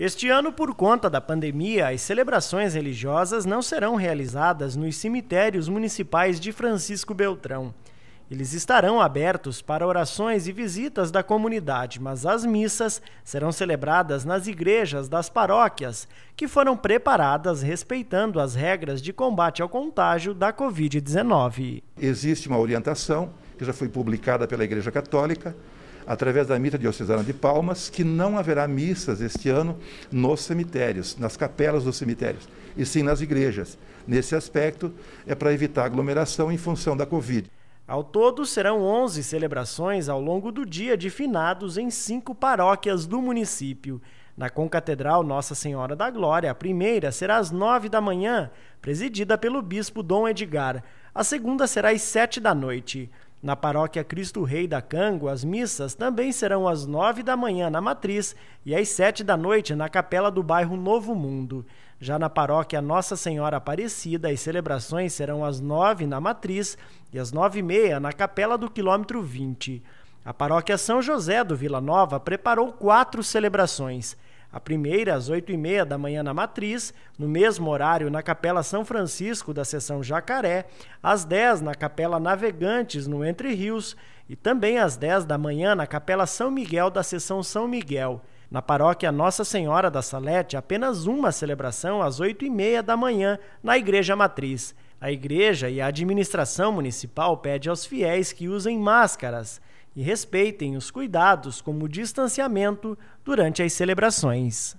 Este ano, por conta da pandemia, as celebrações religiosas não serão realizadas nos cemitérios municipais de Francisco Beltrão. Eles estarão abertos para orações e visitas da comunidade, mas as missas serão celebradas nas igrejas das paróquias, que foram preparadas respeitando as regras de combate ao contágio da Covid-19. Existe uma orientação que já foi publicada pela Igreja Católica através da Mitra Diocesana de Palmas, que não haverá missas este ano nos cemitérios, nas capelas dos cemitérios, e sim nas igrejas. Nesse aspecto, é para evitar aglomeração em função da Covid. Ao todo, serão 11 celebrações ao longo do dia de finados em cinco paróquias do município. Na Concatedral Nossa Senhora da Glória, a primeira será às nove da manhã, presidida pelo bispo Dom Edgar. A segunda será às sete da noite. Na paróquia Cristo Rei da Cango, as missas também serão às nove da manhã na Matriz e às sete da noite na capela do bairro Novo Mundo. Já na paróquia Nossa Senhora Aparecida, as celebrações serão às nove na Matriz e às nove e meia na capela do quilômetro 20. A paróquia São José do Vila Nova preparou quatro celebrações. A primeira, às 8h30 da manhã na Matriz, no mesmo horário na Capela São Francisco da seção Jacaré, às 10 na Capela Navegantes, no Entre Rios, e também às 10 da manhã na Capela São Miguel da seção São Miguel. Na paróquia Nossa Senhora da Salete, apenas uma celebração às 8h30 da manhã na Igreja Matriz. A igreja e a administração municipal pede aos fiéis que usem máscaras e respeitem os cuidados como o distanciamento durante as celebrações.